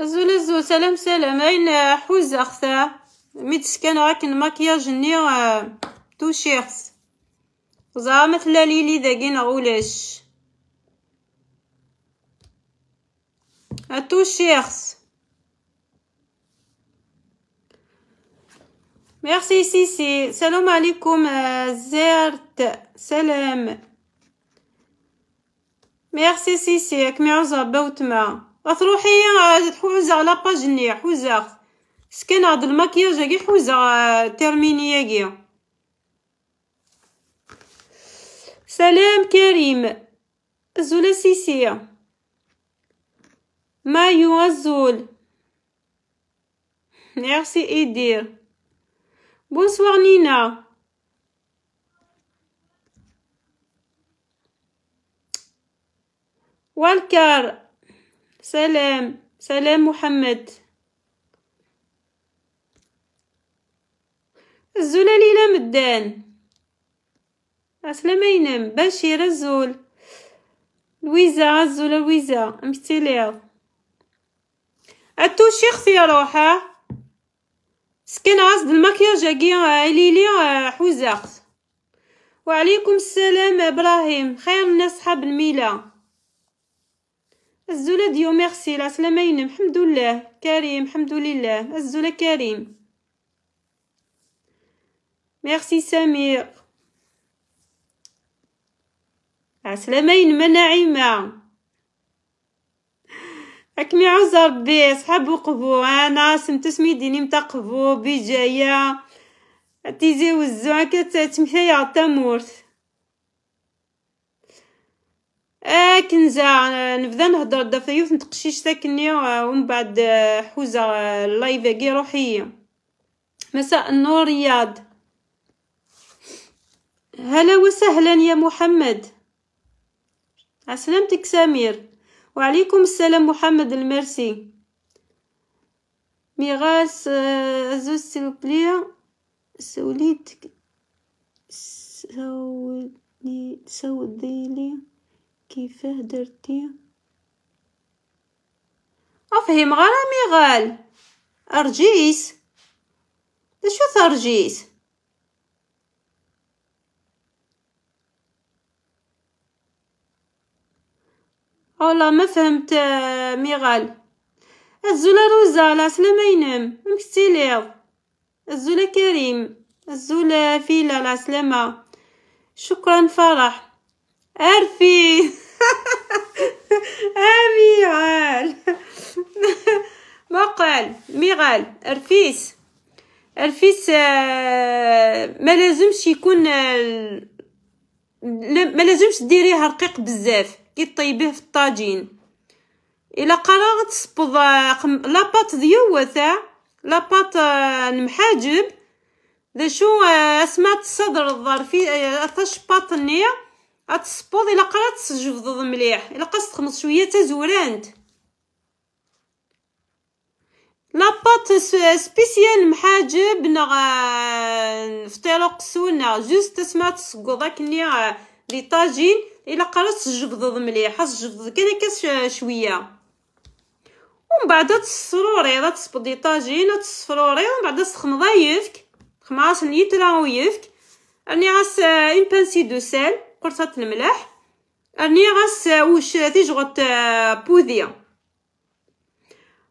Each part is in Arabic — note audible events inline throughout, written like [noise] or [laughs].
الزول الزول سلام سلام اين حوز اختا متسكن راك الماكياج ني تو شيخس زعما مثلا ليلي داكين غولاش تو شيخس ميرسي سيسي السلام عليكم زرت سلام ميرسي سيسي كمي عزا بوتما غتروحي تحوز على ني حوزة سكن هاد المكياج كي حوزا تيرمينيه كي سلام كريم زولا سيسية مايو الزول ميرسي ايدير بونسوار نينا والكار سلام سلام محمد الزلالي إلى مدان ينام بشير الزول لويزا عزولة لويزا أمثلة أتو شيخ يا روحة سكن عزد المكياج اكيا آه، عليلي آه، حوزاخت وعليكم السلام ابراهيم خير الناس حاب الميله الزولة ديو ميرسي العسلامين الحمد لله كريم الحمد لله الزولة كريم ميرسي سمير عسلامين ينم نعيمة أكمي عزر بي صحاب وقبو أنا سمت اسمي ديني متقبو بجاية تيزي وزو هكا تمثايا تامورث آه كنزة نبدا نهضر دافيوث نتقشيش ساكني آه، ومن بعد آه، حوزة اللايف آه، كي روحي مساء النور رياض هلا وسهلا يا محمد عسلامتك سمير وعليكم السلام محمد المرسي ميغاس زوز سيلوبليا سوليت سولي سوديلي كيفاه درتي افهم غلا ميغال ارجيس شو ثرجيس اولا ما فهمت ميغال الزولا روزا لا سلامة ينام مكتيليض الزولا كريم الزولا فيلا لا سلامة شكرا فرح أرفي [laughs] أميغال [laughs] مقال ميغال أرفيس أرفيس آه، ما لازمش يكون آه، ما لازمش ديريها رقيق بزاف كي طيبيه في الطاجين الا قررت تصبغ لاباط ديوثا تاع لاباط آه، المحاجب ذا شو اسمات الصدر الظرفي ثش باطنيه غتصبوض الا قرات تجفضض مليح الا قاس تخمص شويه تا زورانت لاباط سبيسيال محاجب آه، نغ فطيرو قسون جوست تسمع تسقوض كني آه، لي طاجين الا قرات تجفضض مليح خاص تجفضض كان هكا شويه ومن بعد تسروري لا تصبد لي طاجين تسفروري ومن بعد تخمضها يفك خماس نيترا ويفك راني غاس اون بانسي دو سال قرصة الملح راني غنساوش تيجغط آه، بوذية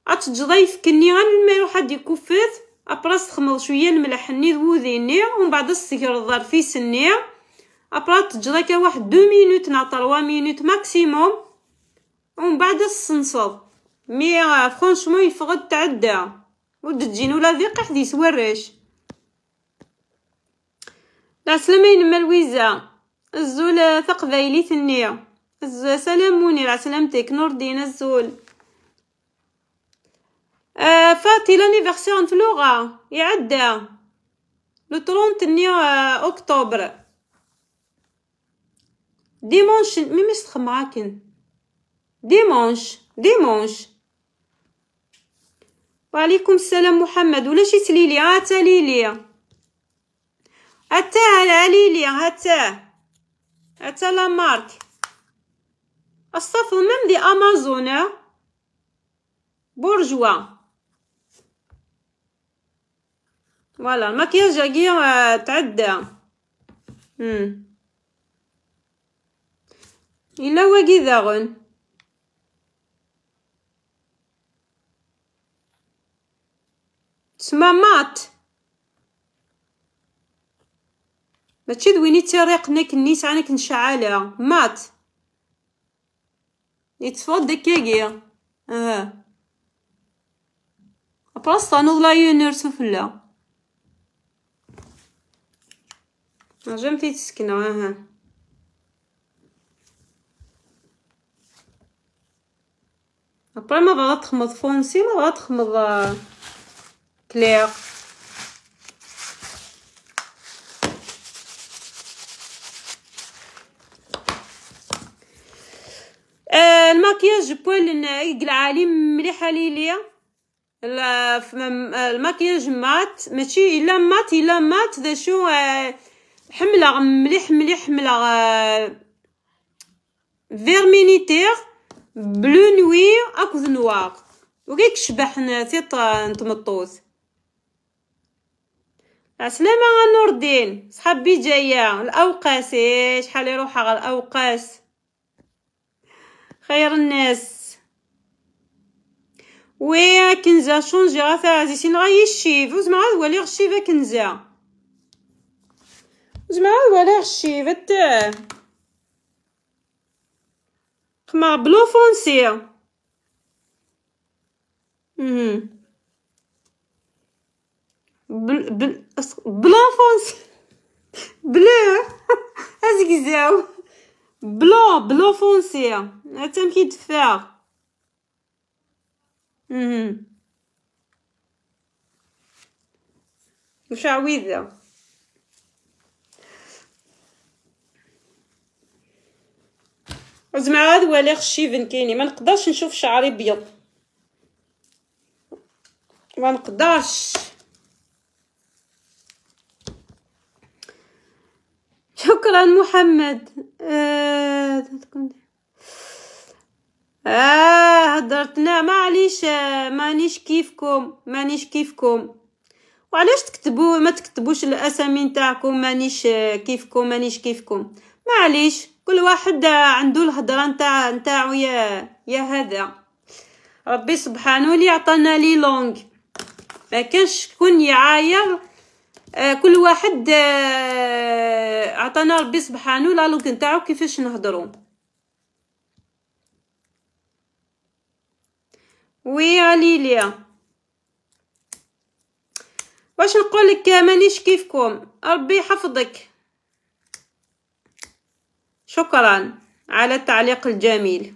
غتجدا الما يروح واحد يكفت ابراس تخمر شويه الملح ني ذوذيني ومن بعد السكر الظرفي سني ابرا تجدا كا واحد دو مينوت نا طروا مينوت ماكسيموم ومن بعد الصنصر مي آه، فرانشمون يفقد تعدى ود تجينو لا ذيق حديث وراش لا سلامين ملويزه الزول ثنية الزول سلام منير عسلامتك نور دينا الزول آه فاتي في لغة يعدى لو ترونت ثنيه آه، اكتوبر ديمونش مي مسخ معاكن ديمونش ديمونش وعليكم السلام محمد ولا شي ليليا آه، هاتا ليليا آه، هاتا على ليليا هاتا أتلا مارك الصف المم دي امازون بورجوا فوالا المكياج كي تعدى امم الا واقي ذاغن تسمى مات ماشي دويني نيك نيس سعنا كنشعلها مات يتفوت دكاكي اه بلاصتا لا يونيرسو فلا جمتي تسكنو اه ابرا ما بغا تخمض فونسي ما بغا تخمض كلير آه، الماكياج بوال يقلع لي مليحه ليليا الماكياج مات ماشي الا مات الا مات ذا شو حمله مليح مليح حمله فيرمينيتير بلو نوي اكو نوار وكيك شبح نسيط نتمطوز عسلامة نور الدين صحابي جاية الأوقاس شحال يروح على الأوقاس خير الناس وي كنزة شونجي غا تعزيزين غا يشيف وزمع غا ولي غشيفة كنزة وزمع غا ولي غشيفة تا قمع بلو فونسي بل بل بلون فونسي بلو هزكزاو [laughs] بلو بلو فونسي حتى كيدفع اها واش عويذه زعما هذا لي خشيفن كيني ما نقدرش نشوف شعري ابيض ما نقدرش شكرا محمد آه آه معليش مانيش كيفكم مانيش كيفكم وعلاش تكتبوا ما تكتبوش الاسامي نتاعكم مانيش كيفكم مانيش كيفكم معليش كل واحد عنده الهضره نتاع نتاعو يا يا هذا ربي سبحانه اللي عطانا لي لونغ ما كانش كون يعاير آه، كل واحد آه، عطانا ربي سبحانه لا لوك نتاعو كيفاش نهضروا وي ليليا واش نقول لك مانيش كيفكم ربي يحفظك شكرا على التعليق الجميل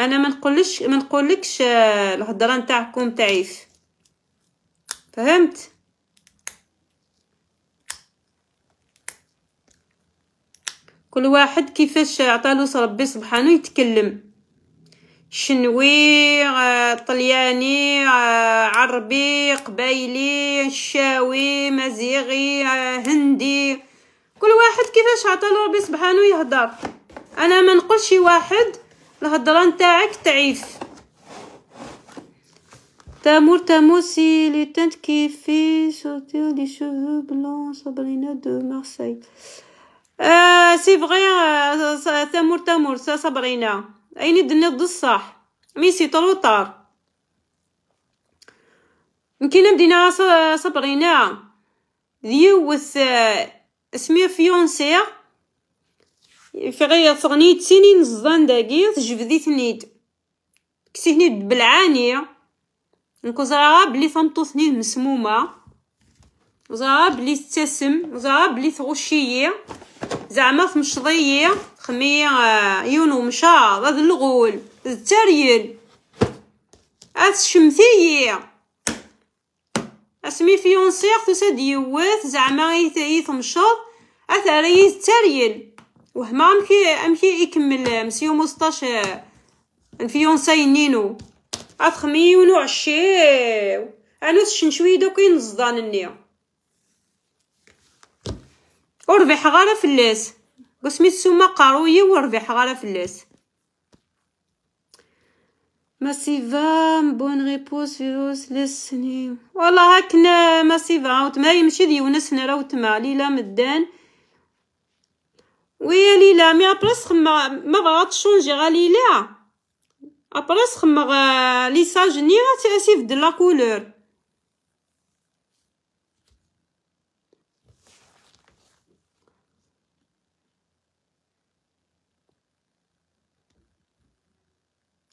انا ما نقولش ما نقولكش آه، الهضره نتاعكم تعيف فهمت كل واحد كيفاش عطالو ربي سبحانه يتكلم شنوي آه، طلياني آه، عربي قبايلي شاوي مزيغي هندي كل واحد كيفاش عطالو ربي سبحانه يهضر انا ما نقولش واحد الهضره نتاعك تعيف تامور تاموسي لي تانت كيفي سورتيو لي شوفو بلون صابرينا دو مارسي آه سي فغي تامور تامور صابرينا اين الدنيا ضد الصح مي سي طرو طار يمكن صابرينا صبرينا ديوث اسمي فيونسير فغي صغني تسيني نزان داقيت تجبدي ثنيد كسي ثنيد بالعانية نكو زرا بلي ثمتو ثنيد مسمومة زرا بلي تساسم زرا بلي تغشيي زعما تمشضيي خمية يونو مشاض هذا الغول التريل هذا الشمثيه اسمي فيونسيغ تسد يوث زعما يتمشض اثاري تريل وهما امكي امكي يكمل مسيو مسطاش انفيونسي نينو اثخميون وعشيو انا شنشوي دوك ينزدان النيا وربح غالا فلاس قسمي السومة قاروية وربح غالا فلاس ماسيفا بون ريبوس فيروس لسني والله هاكنا ماسيفا عاوت وتما يمشي ديونس نراو تما ليلة مدان ويا ليلى مي ابرس خما ما غا تشونجي غا ليلى ابرس خما لي ساج ني غا تيبدل لا كولور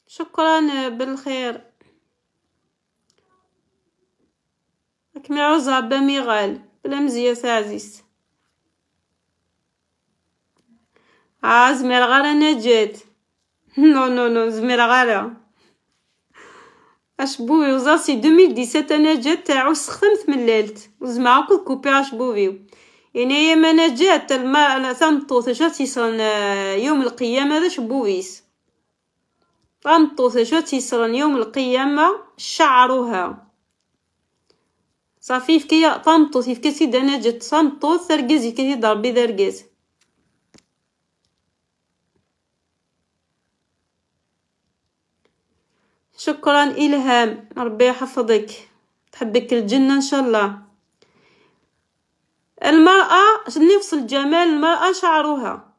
شكرا بالخير كمي عوزها بميغال غال بلا مزيا عزيز اه زمير غارة نجات [laughs] نو نو نو زمير غارة اشبوبي وزاسي ديسات انا جات تاعو سخن تملالت وزمع كل كوبي إنا يا يعني ما انا جات الما تنطوط جات يصرن آه، يوم القيامه هذا شبويس تنطوط جات يصرن يوم القيامه شعرها صافي فكيا تنطوط فكيا سيد انا جات تنطوط ترقز كي ضربي درقز شكرا إلهام ربي يحفظك تحبك الجنة إن شاء الله المرأة نفس الجمال المرأة شعرها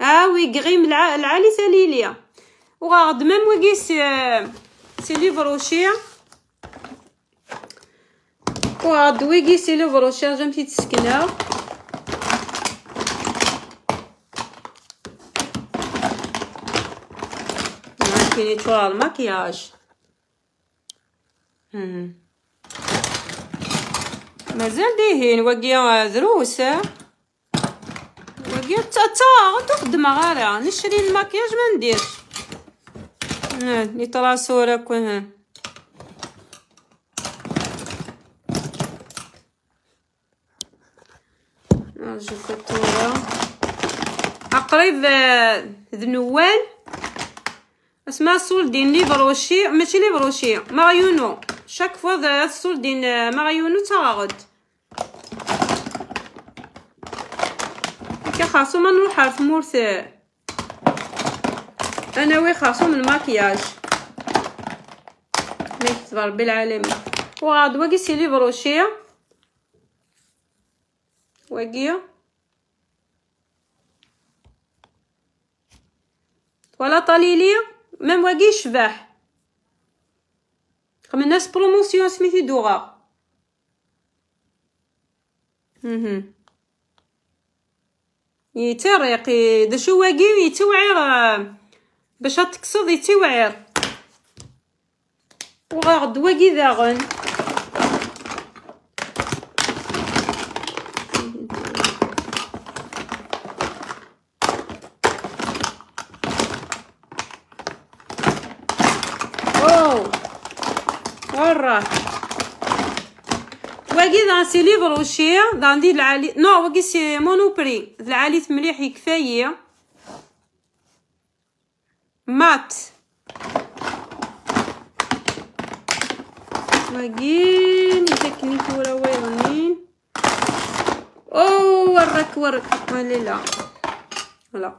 هاوي آه، قريم العالي ساليليا وغاد ميم وكي آه، سي سي ليفروشي وغاد ويكي سي ليفروشي جامتي تسكنها سينيتورال مكياج مازال ديهين وقيا دروسه وقيا تا تا تخدم غارة نشري المكياج ما نديرش ني صورة كون نرجو كتورة قريب ذنوال اسمها سولدين لي بروشي ماشي لي بروشي مغيونو شاك فوا ذا سولدين آه، مغيونو تاغد كي خاصو ما نروح على ثمورث انا وي خاصو من الماكياج ملك تبارك بالعالمين وغاد سي لي بروشي واقيه ولا طليليه ميم واقي شفاح خمن ناس بروموسيون سميتي دوغا اها يتريق دا شو واقي يتوعر باش تكسد يتوعر وغاد واقي داغن مرات واقي دان سي ليفر وشي دان دي العالي نو واقي سي مونوبري العالي مليح كفايه مات واقين يتكني ورا ويغنين او ورك ورك مالي لا لا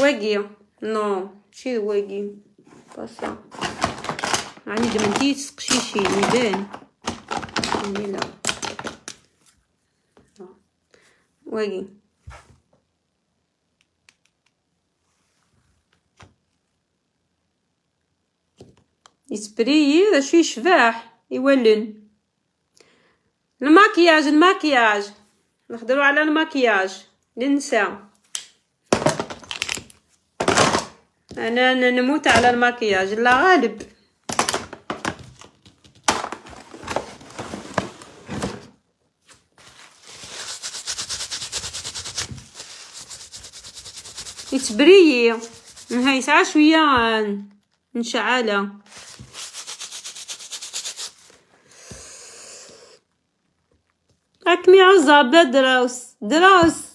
واقيه نو شي واقي باصا عندي دمنتيت قشيشي يبان يعني لا واقي يسبريي هذا شي شباح يولن الماكياج الماكياج نخدرو على الماكياج للنساء انا نموت على الماكياج لا غالب يتبريي هاي ساعه شويه نشعله اكمي عزه دراوس دراوس [laughs]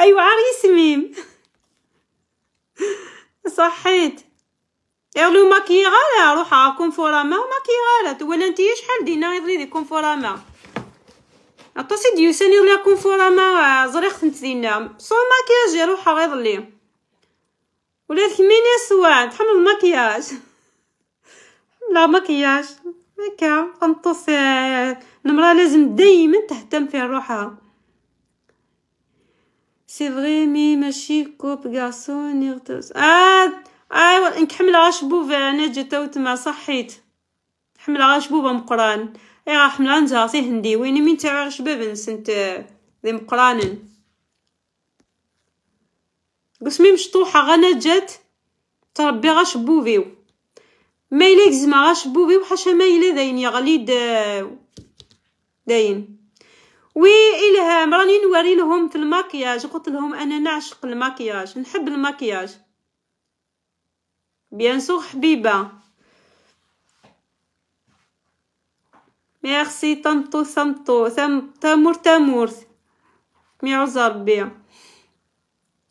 ايوا عريس ميم صحيت لو ماكيغال روح روحها كونفورا ما ماكيغال ولا انت شحال دينا يضري دي ديو اطاسي ديوساني كونفورا ما آه، زريخت انت دينا سو ماكياج روحها غير لي ولا ثمينة سواد حمل الماكياج لا ماكياج هكا قنطوس آه، المراه لازم دائما تهتم في روحها سي فري مي ماشي كوب غارسون نيرتوس اه ايوا آه نكحمل غاشبوبة انا جا تما صحيت حملة غاشبوبة مقران اي غا حملة نجاسي هندي ويني مين تاع شباب نسنت لي مقرانن قسمي مشطوحة غانا جات تربي غاشبوبيو ما يليك زما غاشبوبيو وحاشا ما يلي داين يغلي آه، داين وي الهام راني نوري لهم في الماكياج قلت لهم انا نعشق الماكياج نحب الماكياج بيان سو حبيبه ميرسي طنطو سمطو سم تامور تامور ميعوز ربي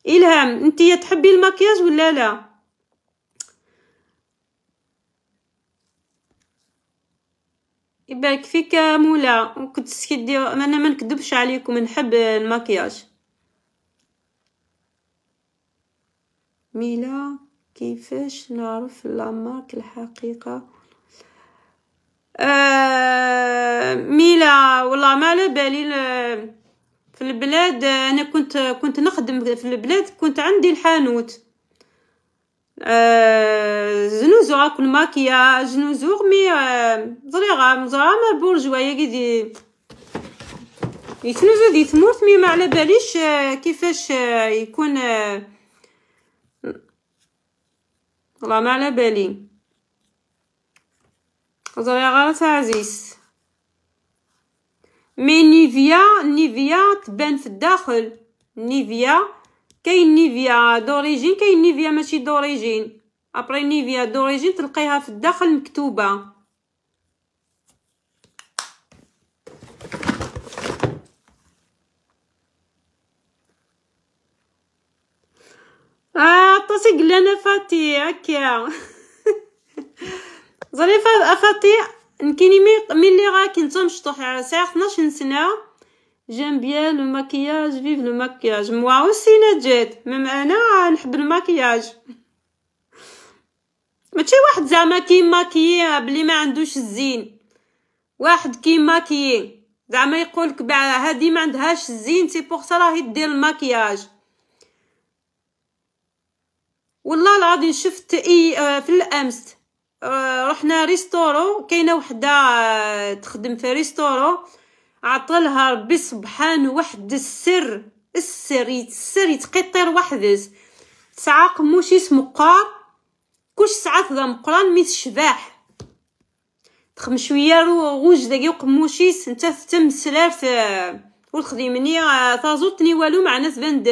الهام انت تحبي الماكياج ولا لا يبارك فيك مولا وكنت سكيدي انا ما نكذبش عليكم نحب المكياج ميلا كيفاش نعرف لامارك الحقيقه آه ميلا والله ما على بالي في البلاد انا كنت كنت نخدم في البلاد كنت عندي الحانوت زنوزوغ كل ماكيا زنوزوغ مي زريغة مزرامة برجوايا كيدي يتنوزو دي تموت مي ما على باليش كيفاش يكون والله ما على بالي زريغة تاع عزيز مي نيفيا نيفيا تبان في الداخل نيفيا كاين نيفيا دوريجين كاين نيفيا ماشي دوريجين ابري نيفيا دوريجين تلقيها في الداخل مكتوبه اه طاسي قلنا فاتي هكا ظريفه فاتي نكيني مي ملي غا كنت مشطوح ساعه 12 سنه جيم بيان لو ماكياج فيف لو ماكياج موا اوسي نجات ميم انا نحب الماكياج ماشي واحد زعما كي ماكي بلي ما عندوش الزين واحد كي ماكي زعما يقولك بع هادي ما عندهاش الزين سي بوغ راهي دير الماكياج والله العظيم شفت اي في الامس رحنا ريستورو كاينه وحده تخدم في ريستورو عطلها ربي سبحانه واحد السر السر السر يتقطر وحدس موش قموش مقار كوش ساعة ذا مقران ميت الشباح تخم شوية غوج داكي وقموشيس نتا تم سلاف آه، ولخدي مني تازوتني آه، والو معنا تبان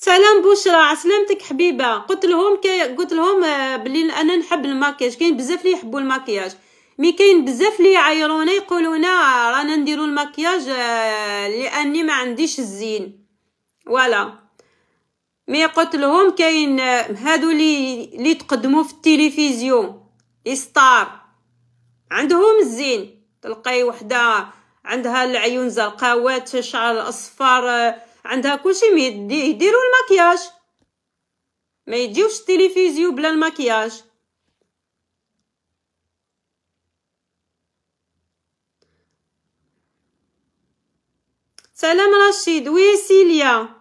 سلام بشرى عسلامتك حبيبه قلت لهم كي قلت لهم آه، بلي انا نحب الماكياج كاين بزاف اللي يحبوا الماكياج مي كاين بزاف اللي يعايرونا يقولونا رانا نديرو الماكياج آه، لاني ما عنديش الزين ولا مي قلت لهم كاين آه، هادو اللي اللي تقدموا في التلفزيون ستار عندهم الزين تلقاي وحده عندها العيون زرقاوات شعر اصفر عندها كلشي يديروا المكياج ما يجيوش التلفزيون بلا المكياج سلام رشيد وي سيليا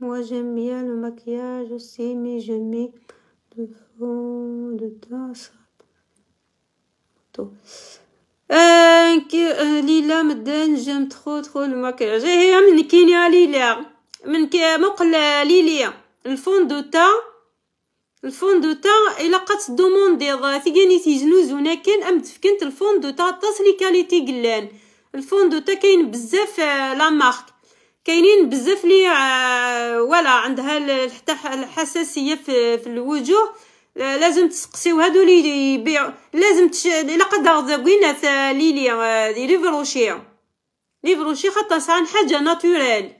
Moi j'aime bien le maquillage aussi, mais je mets de fond de كي ليلى مدان جام تخو تخو الماكياج هي من كينيا ليلى من كي مقل ليليا الفوندو تاع الفوندو الا قد دوموندي ثقاني تيجنوزو ناكن ام تفكنت الفوندو تاع تصلي كاليتي قلان الفوندو كاين بزاف آه، لا مارك كاينين بزاف لي آه، ولا عندها حتى الحساسيه في الوجوه آه، لازم تسقسيو هادو لي يبيع لازم تش... لقد بغينا ليليا دي ليفروشي آه، ليفروشي خاطر صان حاجه ناتوريل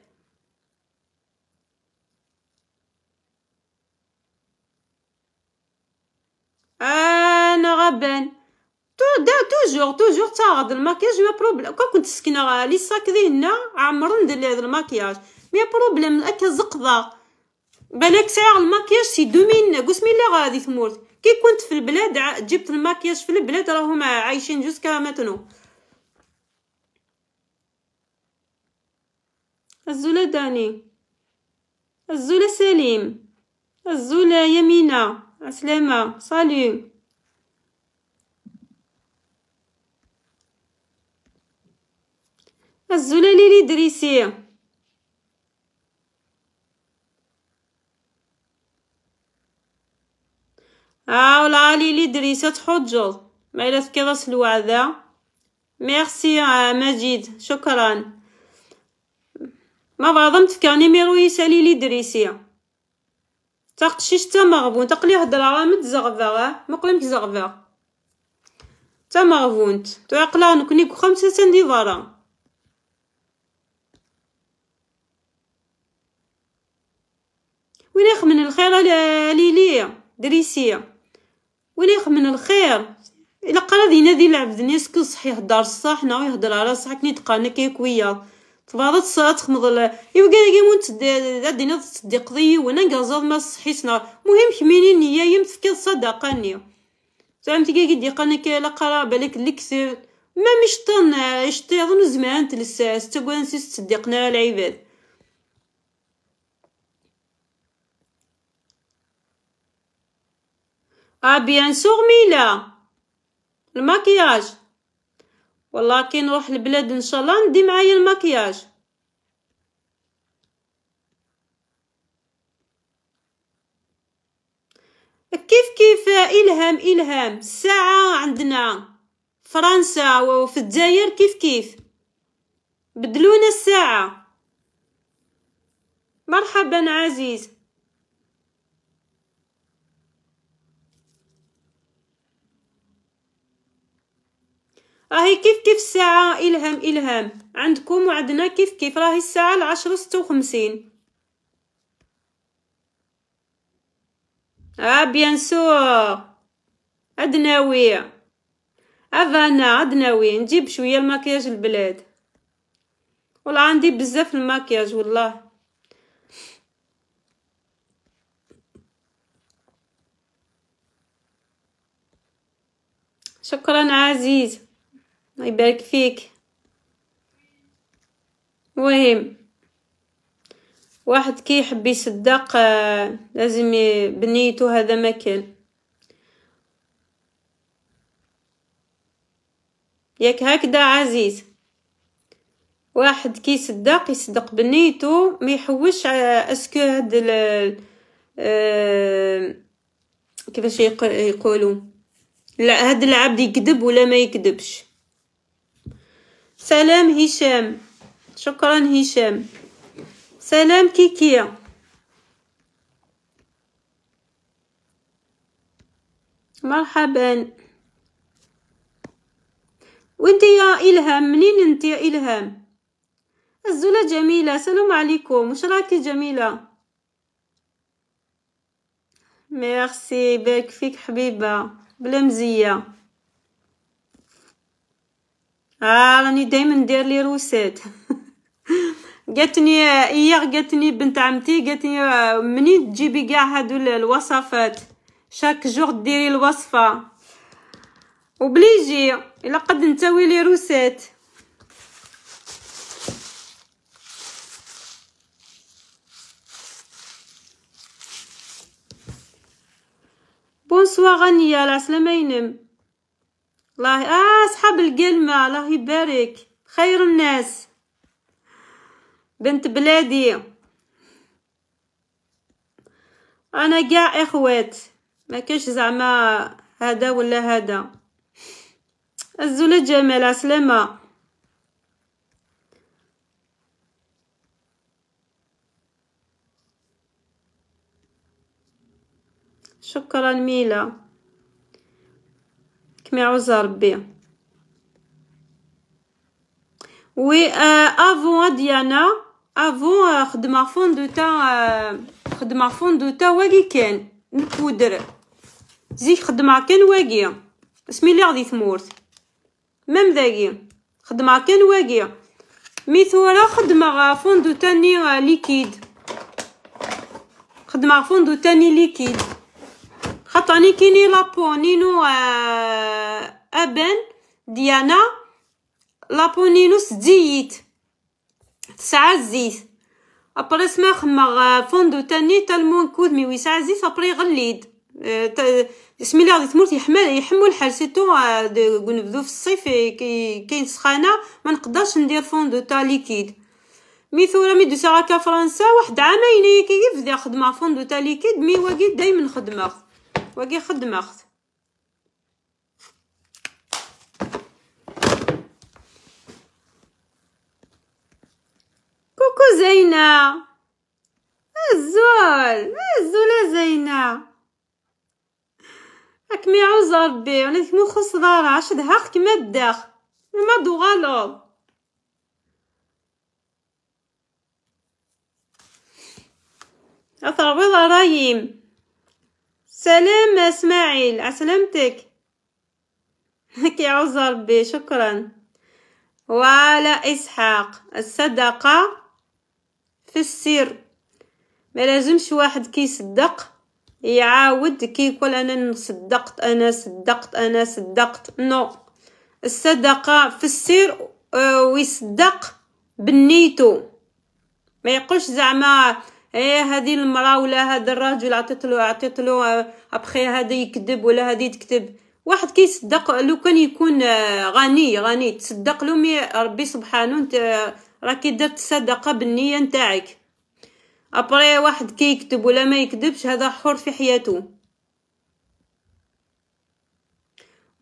انا غبان تو دا توجور توجور تاغد الماكياج ما بروبليم كون كنت سكنه لي ساك هنا عمرن ندير هذا الماكياج مي بروبليم هكا زقضه بالك ساعه المكياج سي دومين قسم الله غادي تموت كي كنت في البلاد جبت المكياج في البلاد راهم عايشين جوسكا ماتنو الزولة داني الزولة سليم الزولة يمينة عسلامة صالي الزولة ليلي دريسيه عاول علي لي دريسة تحجر ما إلا تكرس الوعدة ميرسي آه، مجيد شكرا ما بعضهم تفكرني ميرو يسالي لي دريسي تقشيش تا مغبون تقلي هدرا راه متزغفر مقلمك زغفا تا مغبونت تعقلا نكوني خمسة سندي فارا وين يخمن الخير ليلي دريسيه ولا من الخير الا قرا دي العبد الناس كل صحيح دار الصح ناوي يهضر على صح كني تقانا كيكويا تبارات الصلاة تخمض قال لي غادي دينا تصديق ضي وانا نقازر ما صحيتنا مهم كميني نيا يمسك الصدقه ني نيا فهمتي كي قد قانا كي لا قرا بالك الكثير ما مش طن اشتي اظن زمان تلساس تقول نسيت تصدقنا العباد اه بيان سور ميلا الماكياج والله كي نروح لبلاد ان شاء الله ندي معايا الماكياج كيف كيف الهام الهام الساعه عندنا فرنسا وفي الجزائر كيف كيف بدلونا الساعه مرحبا عزيز راهي كيف كيف الساعة إلهام إلهام عندكم وعندنا كيف كيف راهي الساعة العشرة ستة وخمسين آه بيان سور عدناوية أفانا عدناوي نجيب شوية الماكياج البلاد ولا عندي بزاف الماكياج والله شكرا عزيز الله يبارك فيك مهم واحد كي يحب يصدق آه، لازم بنيتو هذا ما كان ياك هكذا عزيز واحد كي يصدق يصدق بنيتو ما يحوش آه، اسكو هاد آه، كيفاش يقولوا لا هاد العبد يكذب ولا ما يكذبش سلام هشام شكرا هشام سلام كيكيا مرحبا وانت يا إلهام منين انت يا إلهام الزولة جميلة سلام عليكم وش راكي جميلة ميرسي بارك فيك حبيبة بلا مزية آه راني دايما ندير لي روسات قالتني هي قالتني بنت عمتي قالتني منين تجيبي كاع هادو الوصفات شاك جور ديري الوصفه وبليجي الا قد نتاوي لي روسات بونسوار غنيه لا ينم الله آه صحاب القلمة الله يبارك خير الناس بنت بلادي انا كاع اخوات ما كاش زعما هذا ولا هذا الزولة جمال سلامة شكرا ميلا كما يعوز ربي وي افو ديانا افو خدمة فوندوتا خدمة فوندوتا واقي كان نكودر زي خدمة كان واقي بسم الله غادي تمورت مام ذاقي خدمة كان واقي مي ثورة خدمة فوندوتا ني ليكيد خدمة فوندوتا ني ليكيد خطاني كيني لابو نينو آه، ابن ديانا لابو نينو سديت تسعة زيت ابري سما خمغ آه، فوندو تاني تا كود مي ويسع زيت ابري غليد آه، بسم الله غير تمرت يحمل يحمو الحال سيتو نبدو في الصيف كاين سخانه ما نقدرش ندير فوندو تا ليكيد مي ثورا مي دوسا هكا فرنسا واحد عامين هي كيف دي خدمه فوندو تا ليكيد مي واكي دايما خدمه واقي خدمه اخت كوكو زينه الزول الزول زينه راك ميعوز ربي انا مو خص دارها عشدها اخت كيما الداخ ما دوغالو اثر بيضا رايم سلام اسماعيل عسلامتك هكي يعوز ربي شكرا وعلى اسحاق الصدقه في السر ما لازمش واحد كيصدق يعاود كيقول انا صدقت انا صدقت انا صدقت نو الصدقه في السر آه، ويصدق بنيته ما يقولش زعما ايه هذه المراه ولا هذا الراجل عطيت له عطيت له آه، ابخي هذا يكذب ولا هذه تكذب واحد كيصدق لو كان يكون آه، غني غني تصدق له مي ربي سبحانه انت آه، راكي درت الصدقه بالنيه نتاعك ابري واحد كيكتب ولا ما يكذبش هذا حر في حياته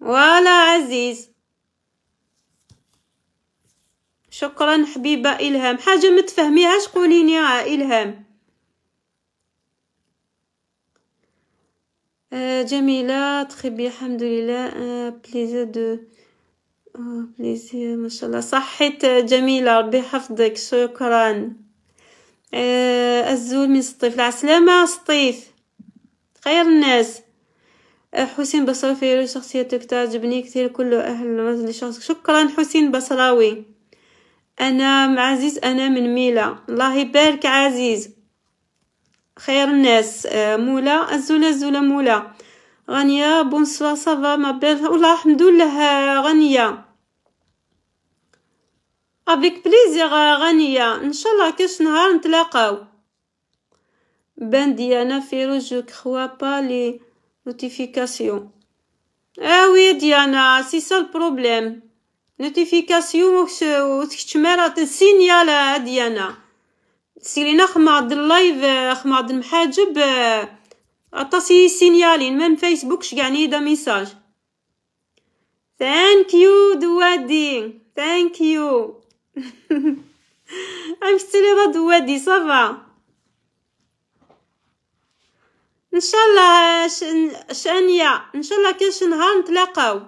ولا عزيز شكرا حبيبه الهام حاجه ما تفهميهاش قوليني يا الهام جميلة تخي الحمد لله بليزير دو بليزير ما شاء الله صحيت جميلة ربي يحفظك شكرا الزول من سطيف العسلامة سطيف خير الناس حسين بصراوي في شخصيتك تعجبني كثير كل أهل المنزل لشخصك شكرا حسين بصراوي أنا عزيز أنا من ميلا الله يبارك عزيز خير الناس آه، مولا الزولا الزولا مولا غنية بونسوا سافا ما بيل والله الحمد لله آه، غنية افيك آه، بليزيغ غنية ان شاء الله كاش نهار نتلاقاو باندي انا في جو كخوا با لي نوتيفيكاسيون اه وي ديانا سي سا البروبليم نوتيفيكاسيون وتكتمرات السينيال ديانا سيرينا عبد اللايف آه، عبد المحاجب آه، اطاسي سينيالين من فيسبوكش يعني دا ميساج ثانك يو دوادي ثانك يو [laughs] ام ستيلي دوادي صافا ان شاء الله شانيا ان شاء الله كاش نهار نتلاقاو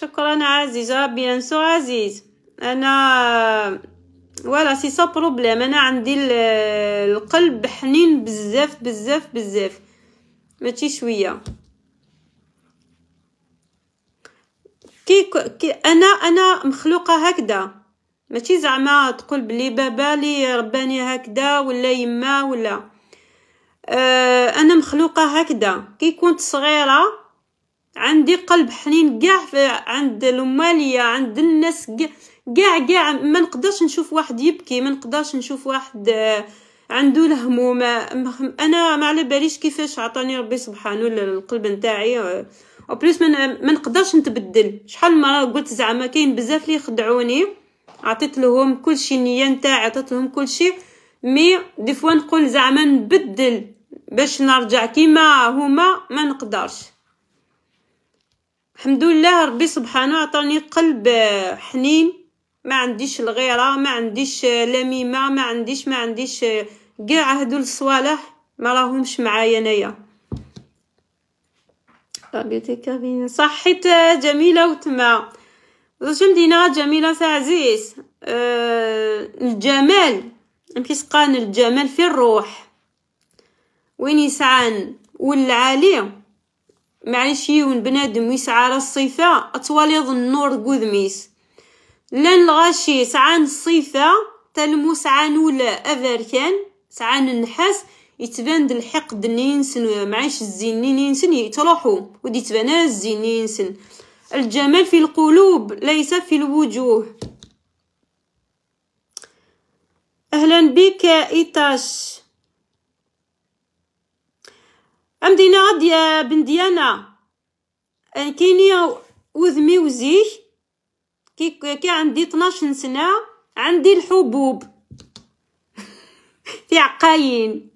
شكرا عزيزة بيان سو عزيز انا ولا سي سو بروبليم انا عندي القلب حنين بزاف بزاف بزاف ماشي شويه كي, كي انا انا مخلوقه هكذا ماشي زعما تقول بلي بابا لي رباني هكذا ولا يما ولا أه انا مخلوقه هكذا كي كنت صغيره عندي قلب حنين قاع عند الأمالية عند الناس قاع قاع ما نقدرش نشوف واحد يبكي ما نقدرش نشوف واحد آه، عنده الهموم انا ما على باليش كيفاش عطاني ربي سبحانه القلب نتاعي بلوس آه. ما نقدرش نتبدل شحال من مره قلت زعما كاين بزاف اللي يخدعوني عطيت لهم كل شيء النيه نتاعي عطيت لهم كل شيء مي دي فوا نقول زعما نبدل باش نرجع كيما هما ما نقدرش الحمد لله ربي سبحانه عطاني قلب آه، حنين ما عنديش الغيره ما عنديش آه، لميمه ما عنديش ما عنديش آه، كاع هادو الصوالح ما راهمش معايا انايا صحيت جميله وتما زوج مدينه جميله تاع عزيز أه الجمال مكيسقان الجمال في الروح وين يسعان والعالي معليش ون بنادم ويسعى على الصيفة يظن النور قذميس لن الغاشي سعان الصيفة تلمو سعان ولا أفركان سعان النحاس يتبان د الحقد نينسن معيش الزينين نينسن يتروحو ودي تبانا الزين نينسن الجمال في القلوب ليس في الوجوه اهلا بك ايتاش امدينا ناد يا بن ديانا كيني وذمي وزيه كي كي عندي 12 سنه عندي الحبوب في عقاين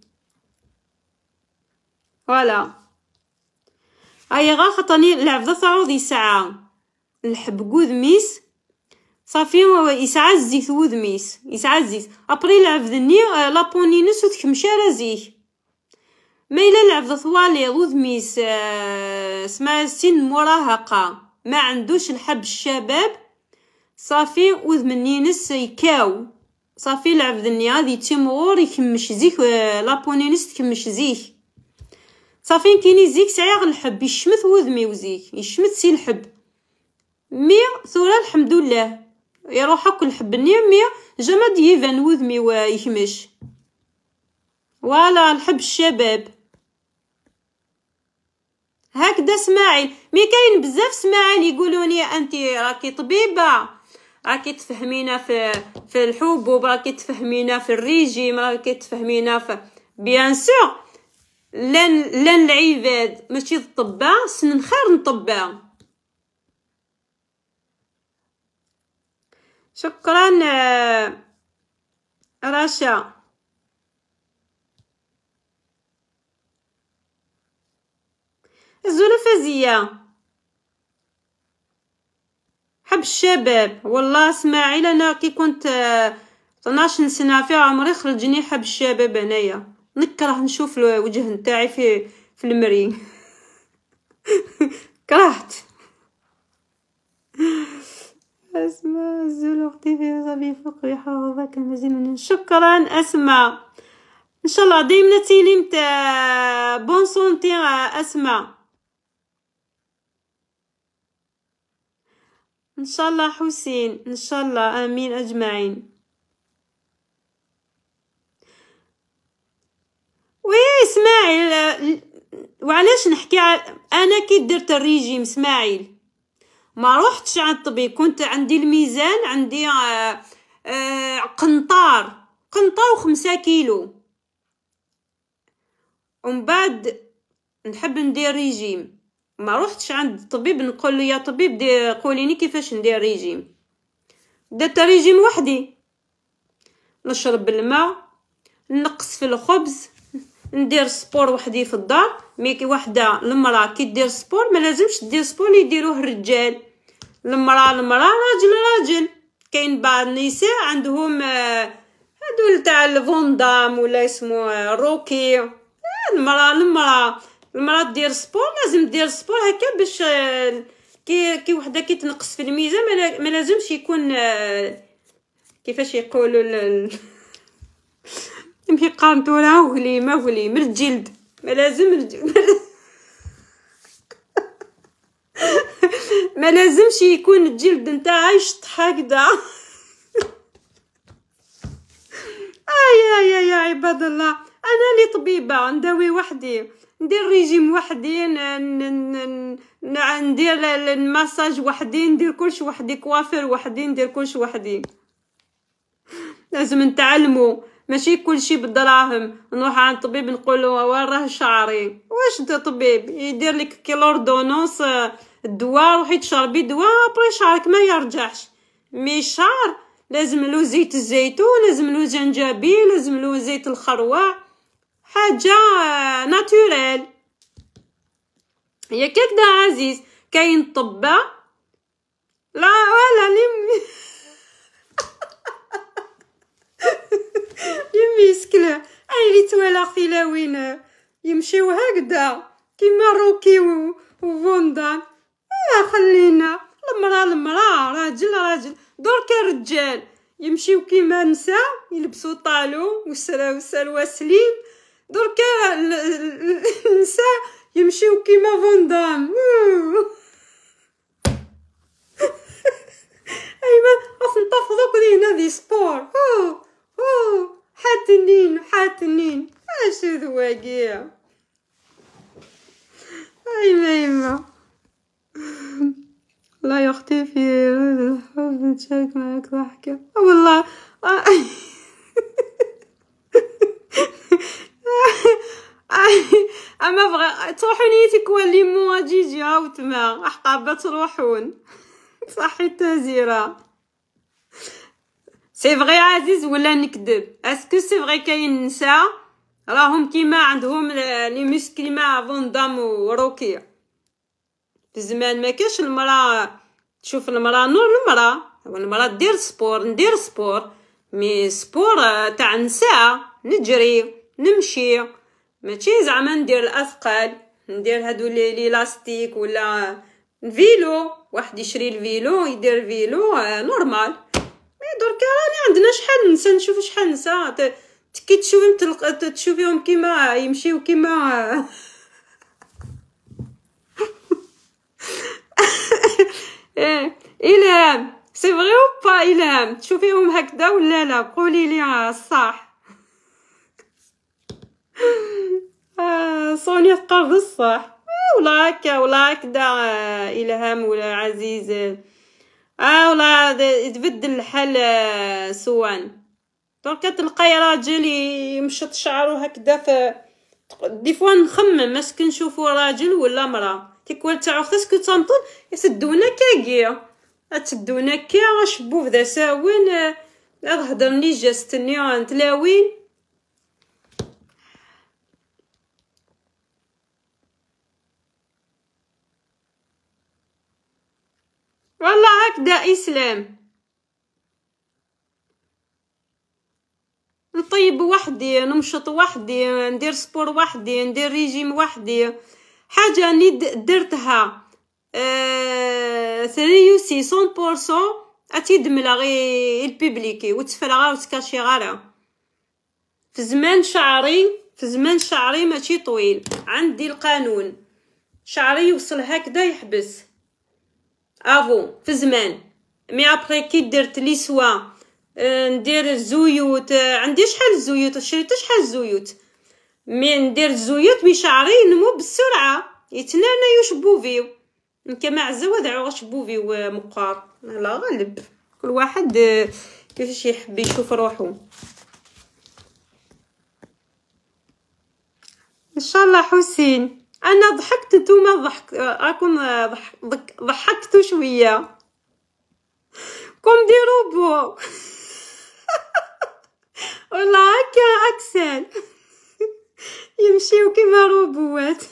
فوالا اي غا خطاني العبد تعوض يسعى الحب قوذميس صافي يسعى الزيت وذميس يسعى الزيت ابري العبد ني لابونينس وتكمشى راه زيه ما الا لعب طواليض وذميس آه، سما سن مراهقه ما عندوش الحب الشباب صافي وذمنينس يكاو صافي لعب ذنيا ذي تيمور يكمش زيك آه، لابونينس تكمش زيك صافي كيني زيك سعيغ الحب يشمث وذمي وزيك يشمث سي الحب مي ثورة الحمد لله يروح هاك الحب مي جمد يفان وذمي آه، يكمش. ولا الحب الشباب هكذا اسماعيل مي كاين بزاف اسماعيل يقولوني انت راكي طبيبه راكي تفهمينا في في الحبوب راكي تفهمينا في الريجيم راكي تفهمينا في بيان سور لن لن العباد ماشي الطباء سنن خير نطباء شكرا آه، رشا الزلفزية حب الشباب والله اسماعيل انا كي كنت 12 سنه آه، في عمري خرجني حب الشباب انايا نكره نشوف الوجه نتاعي في في المري [laughs] كرهت اسماء الزول اختي في صبي فوق يحافظك المزيد من شكرا اسماء ان شاء الله دايما تيلي آه، بون سونتي آه، اسماء إن شاء الله حسين إن شاء الله آمين أجمعين وي اسماعيل وعلاش نحكي على انا كي درت الريجيم اسماعيل ما روحتش عند الطبيب كنت عندي الميزان عندي آه، آه، قنطار قنطار وخمسة كيلو ومن بعد نحب ندير ريجيم ما روحتش عند الطبيب نقول له يا طبيب دي قوليني كيفاش ندير ريجيم درت ريجيم وحدي نشرب الماء نقص في الخبز ندير سبور وحدي في الدار مي كي وحده المراه كي دير سبور ما لازمش دير سبور اللي يديروه الرجال المراه المراه راجل راجل كاين بعض النساء عندهم هذول آه، تاع الفوندام ولا اسمه آه، روكي آه، المراه المراه المراه دير سبور لازم دير سبور هكا باش آه، كي كي وحده كيتنقص في الميزه ما لازمش يكون آه، كيفاش يقولوا مي قانطوره ولي من الجلد ما لازم الجلد [laughs] ما لازمش يكون الجلد نتاعها يشطح هكذا [laughs] اي اي اي عباد الله انا لي طبيبه نداوي وحدي ندير ريجيم وحدي ندير المساج وحدي ندير كلش وحدي كوافير وحدي ندير كلش وحدي لازم نتعلمو ماشي كلشي بالدراهم نروح عند طبيب نقول له وين راه شعري واش انت طبيب يدير لك دونوس الدواء آه، روحي تشربي دواء بري شعرك ما يرجعش مي شعر لازم له زيت الزيتون لازم له زنجبيل لازم له زيت الخروع حاجة ناتوريل كيك هكدا عزيز كاين طبة لا ولا لمي [laughs] يمي سكلا اي لي ولا خيلا وين يمشيو هكدا كيما روكي و فوندا اه خلينا المرا المرا راجل راجل دور كرجال يمشيو كيما نساء يلبسو طالو والسروال سليم دركا النساء يمشيو كيما فوندام ايما اصلا نطفضوك كل هنا دي سبور او اوه حاتنين حاتنين اش ذواقيا ايما ايما لا يا اختي في الحب نتشارك معاك ضحكه والله [laughs] اما بغى تروحوا نيتك ليمو جيجي هاو وتما حقابه تروحون [laughs] صحي التازيره سي فغي عزيز ولا نكذب اسكو سي فغي كاين نساء راهم كيما عندهم لي مشكل مع فوندام وروكيا في زمان ما كاش المراه تشوف المراه نور المراه المرا دير سبور ندير سبور مي سبور آه، تاع نساء نجري نمشي ماشي زعما ندير الاثقال ندير هادو لي لاستيك ولا فيلو واحد يشري الفيلو يدير فيلو آه نورمال مي دركا راني عندنا شحال نسى نشوف شحال نسى كي تشوفيهم تلق... تشوفيهم كيما يمشيو كيما الهام سي فري او با الهام تشوفيهم هكذا ولا لا قولي لي آه، صح آه صونيا تقرب آه، بصح ولا هكا ولا هكدا آه، الهام ولا عزيز اه ولا تبدل الحال آه، سوان دونك تلقاي راجل يمشط شعرو هكدا ف دي فوا نخمم ماش كنشوفو راجل ولا مرا تيكوال تاعو خاصك تنطل يسدونا كاكيا تدونا كا بوف ذا ساوين هضر ملي جا ستني نتلاوين والله هكذا اسلام نطيب وحدي نمشط وحدي ندير سبور وحدي ندير ريجيم وحدي حاجه اني درتها أه... سيريوسي 100% اتيدملا غي البيبليكي وتفلغا وتكاشي غارة في زمان شعري في زمان شعري ماشي طويل عندي القانون شعري يوصل هكذا يحبس افو في زمان مي ابخي كي درت لي سوا ندير الزيوت عندي شحال الزيوت شريت شحال الزيوت مي ندير الزيوت مي شعري ينمو بسرعه يتنانا يشبوفيو كما عزوا دعوا شبوفيو آه، مقار لا غالب كل واحد آه، كيفاش يحب يشوف روحو ان شاء الله حسين انا ضحكت نتوما ضحك راكم ضحكتوا شويه كوم دي روبو [laughs] والله هكا اكسل [laughs] يمشيو كيما روبوات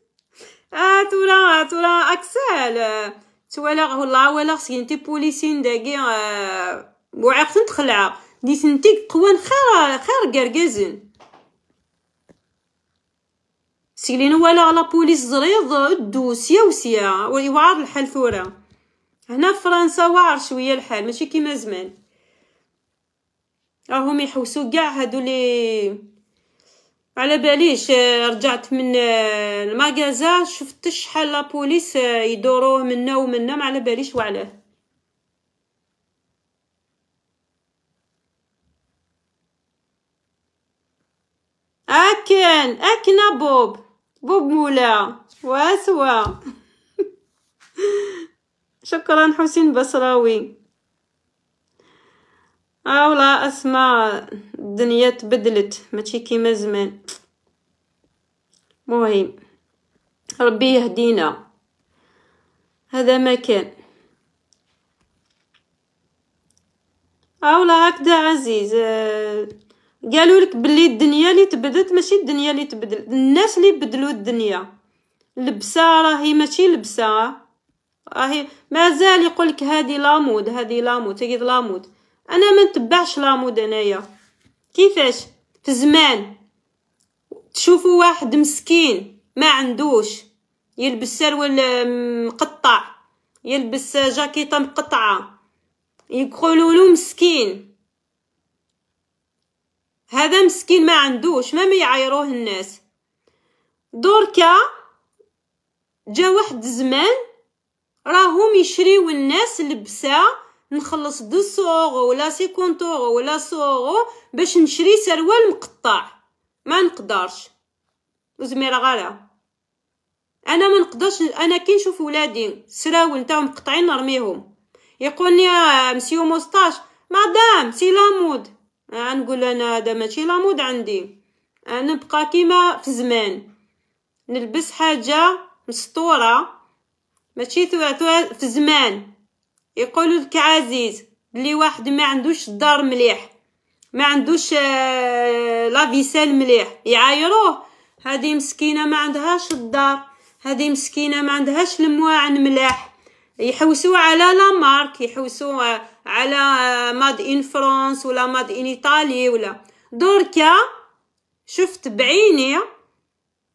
[laughs] اه تولا تولا اكسل تولا والله ولا سينتي بوليسين داكي آه، وعقت نتخلع دي سنتيك قوان خير خير قرقازن سيلينا ولا على بوليس زريض سيا وسيا ويوعر الحال ثورة هنا في فرنسا واعر شوية الحال ماشي كيما زمان راهم يحوسو كاع هادو لي على باليش آه، رجعت من آه، المغازا شفت شحال لا بوليس آه، يدوروه منا ومنا ما على باليش وعلاه اكن اكن بوب بوبولا واسوا [laughs] شكرا حسين بصراوي اولا اسمع الدنيا تبدلت ماشي كيما زمان مهم ربي يهدينا هذا ما كان اولا هكذا عزيز قالوا لك باللي الدنيا اللي تبدلت ماشي الدنيا اللي تبدلت الناس اللي بدلوا الدنيا لبسه راهي ماشي لبسه راهي مازال يقول لك هذه لامود هذه لامود تقيد لامود انا ما نتبعش لامود انايا كيفاش في زمان تشوفوا واحد مسكين ما عندوش يلبس سروال مقطع يلبس جاكيطه مقطعه يقولوا له مسكين هذا مسكين ما عندوش ما يعايروه الناس دركا جا واحد الزمان راهم يشريو الناس لبسه نخلص دو سوغو ولا سيكونتوغو ولا سوغو باش نشري سروال مقطع ما نقدرش وزميره غالا انا ما نقدرش انا كي نشوف ولادي سراول تاعهم مقطعين نرميهم يقولني آه، مسيو موستاش مدام سي لامود غنقول انا هذا ماشي لامود عندي انا نبقى كيما في زمان نلبس حاجه مستوره ماشي ثوا ثوا في زمان يقولوا لك عزيز اللي واحد ما عندوش الدار مليح ما عندوش آه، لا فيسال مليح يعايروه هذه مسكينه ما عندهاش الدار هذه مسكينه ما عندهاش المواعن ملاح يحوسوا على لا مارك يحوسوا على ماد ان فرانس ولا ماد ان ايطالي ولا دركا شفت بعيني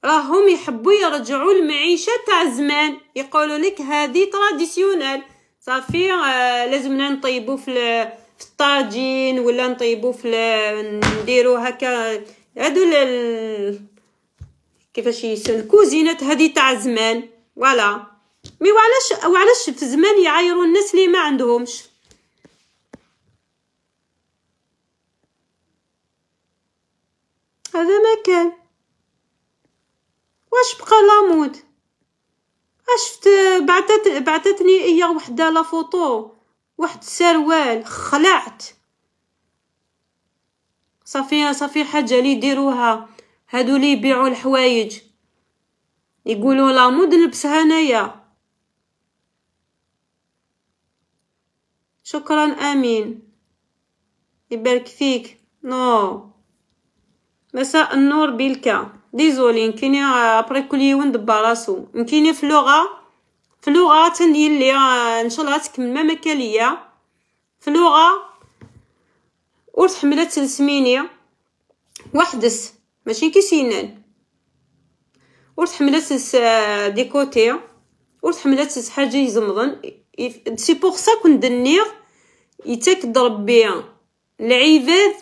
راهم يحبوا يرجعوا المعيشه تاع زمان يقولوا لك هذه تراديسيونال صافي آه، لازمنا نطيبوا في الطاجين ولا نطيبوا في نديروا هكا هادو ال... كيفاش يسمى الكوزينات هذه تاع زمان فوالا مي وعلاش وعلاش في زمان يعايروا الناس اللي ما عندهمش هذا ما كان واش بقى لامود شفت بعثت بعثتني هي وحده لا فوتو واحد السروال خلعت صافي صافي حاجه لي يديروها هادو لي يبيعوا الحوايج يقولوا لامود نلبسها انايا شكرا آمين يبارك فيك نو مساء النور بلكا ديزولي نكيني ابري كل يوم ندبر راسو يمكنني في اللغه في اللغه تندير لي آه، ان شاء الله تكمل ما مكاليه في اللغه ورت حملات تلسميني وحدس ماشي كي سينان ور حملات آه، ديكوتي ورت حملات حاجه يزمضن سي بوغ سا دنيغ يتاكد ربي العباد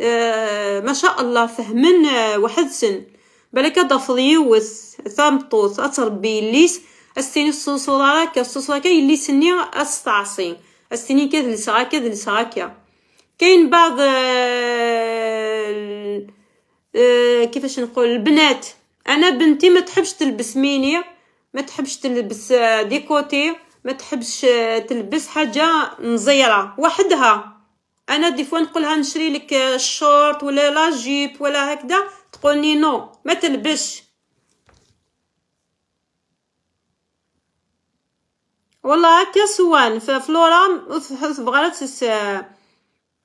آه ما شاء الله فهمن آه سن بالك ضفض يوس ثامطوس اتربي الليس استيني الصوصورة كالصوصوره كي اللي سني استعصي استيني كذلس غا كذلس غاكا كاين بعض آه، آه، كيفاش نقول البنات انا بنتي ما تحبش تلبس مينيا ما تحبش تلبس آه، ديكوتي ما تحبش تلبس حاجه مزيره وحدها انا دي فوا نقولها نشري لك الشورت ولا لا جيب ولا هكذا تقولني نو ما تلبش والله هكا سوان ففلورا تبغى تس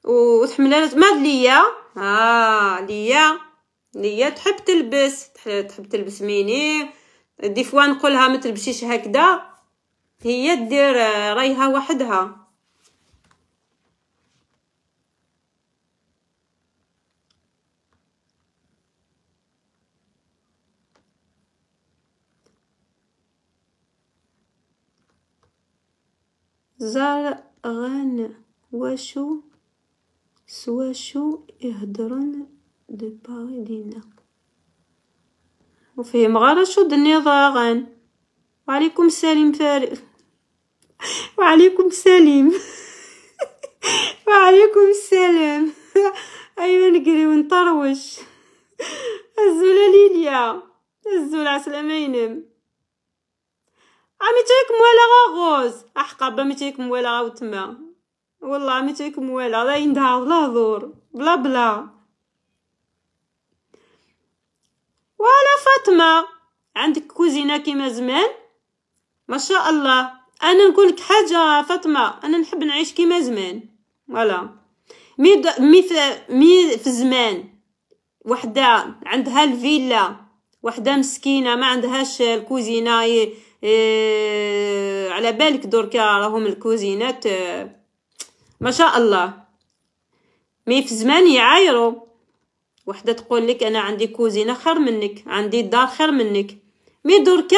وتحملها ما ليا اه ليا ليا تحب تلبس تحب تلبس ميني دي فوا نقولها ما تلبسيش هكذا هي دير رايها وحدها غان واشو سواشو يهدرن باري دينا وفهم غير شو دنيا ضاغن وعليكم السلام فارغ وعليكم [laughs] سليم وعليكم السلام [laughs] [laughs] ايوا نقري ونطروش الزولة ليليا الزولة عسلامة ينام عمي تيك موالا غوز احقابا ما تيك موالا غاو تما والله عمي تيك موالا لا يندها ولا دور بلا بلا ولا فاطمه عندك كوزينه كيما زمان ما شاء الله انا نقولك حاجه فاطمه انا نحب نعيش كيما زمان فوالا مي مي في مي في زمان وحده عندها الفيلا وحده مسكينه ما عندهاش الكوزينه ي... إيه... على بالك دركا راهم الكوزينات آه، ما شاء الله مي في زمان يعايروا وحده تقول لك انا عندي كوزينه خير منك عندي دار خير منك مي دركا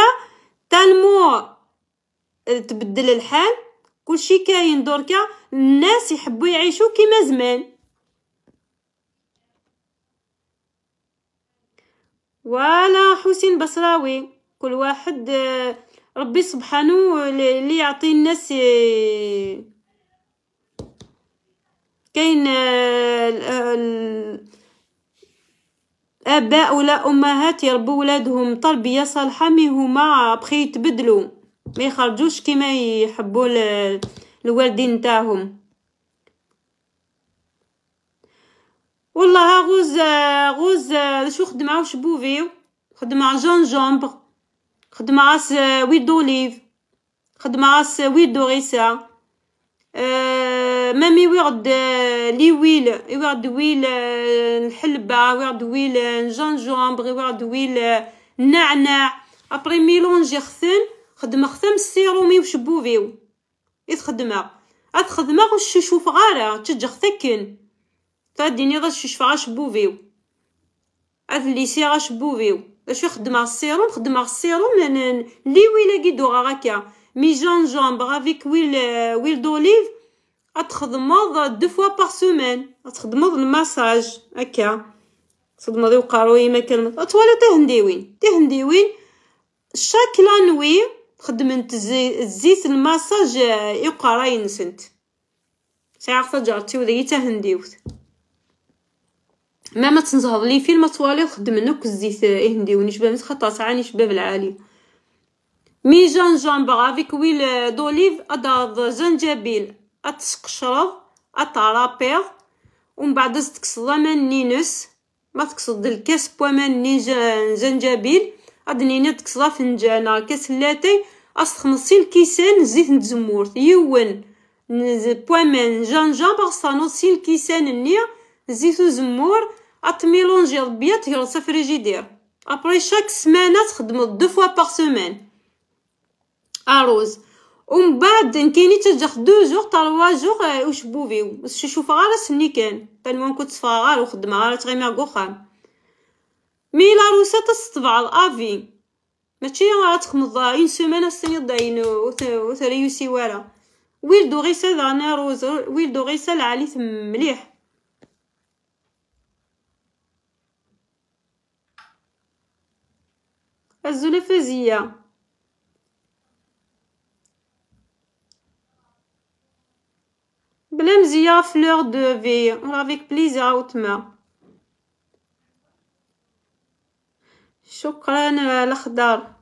تنمو آه، تبدل الحال كلشي كاين دركا الناس يحبوا يعيشوا كيما زمان ولا حسين بصراوي كل واحد آه، ربي سبحانه اللي يعطي الناس آه، كاين اباء ولا امهات يربوا ولادهم تربيه صالحه مي هما بخي يتبدلوا ما يخرجوش كيما يحبوا الوالدين نتاعهم والله غوز غوز شو خدمه معاه بوفيو خدمه مع جونجومبر خدمه مع ويد دوليف خدمه مع ويد دوريسا أه مامي ورد آه، لي ويل ورد ويل آه، الحلبة ورد ويل آه، جونجومبر ورد ويل النعناع ابري ميلونجي خثن خدمه خثم السيرومي وشبوبيو اذ خدمه اذ خدمه وش شوف غارة تجخ ثكن تاديني غش شوف غاش بوفيو اذ لي سي شبوفيو بوفيو اش خدمه السيروم خدمه السيروم لي ويلا قيدو غاكا مي جون جون بغافيك ويل ويل دوليف اتخدمض دو فوا بار سومان اتخدمض الماساج هكا تخدمض وقاروي ما كلمه اتوالي تهنديوين تهنديوين شاك لانوي خدمت الزيت الماساج يقراين آه، سنت ساعه فجرتي وذي هنديوت ما ما تنزهر لي فيلم طوالي وخدم نوك الزيت آه، هنديوني شباب خطا عاني شباب العالي مي جان بغا افيك ويل آه، دوليف اداض زنجبيل اتسقشرض اترابير ومن بعد تكسد من نينس ما تقصد الكاس بوامان زنجابيل زنجبيل نينو تكسد فنجان كاس اللاتي أستخلصي الكيسان زيت التزمورت يون بوامان جنجم غسانوصي الكيسان ني زيت زمور أتميلونجي ربيا تهرسها في الريجيدير أبري شاك سمانة تخدمو دو فوا باغ سومان أروز ومن بعد كاينين تجاخ دو جوغ تروا جوغ واش بوفي باش نشوف غير سني كان تالمون كنت صفا غير وخدمة غير تغيمي قوخام مي لا روسا تستبع الافي ماشي غتخمض آه، اون سومان السنة داين وثريوسي والا دو غيسا دانا روز دو غيسا العالي مليح فزيا بلا مزية فلوغ دو في افيك بليزير وتما شكرا الخضار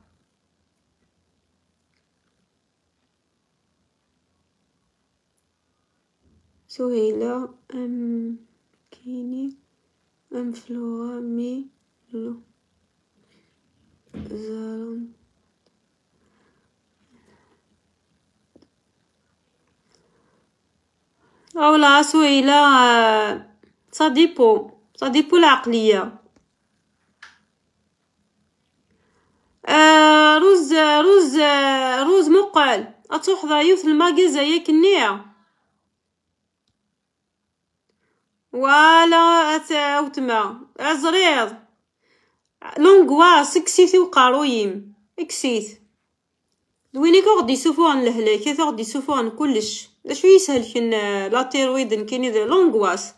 سهيلة فلورا مي لو زال أو لا سهيلة صديبو صديبو العقلية آه روز روز روز مقال أتوحظى يوث الماجزة ياك فوالا تما ازريض لونغواس كسيتي وقارويم كسيت دوينيك غدي يسوفو عن الهلاك غدي يسوفو عن كلش شو يسهل كن لا تيرويد كيني ذا لونغواس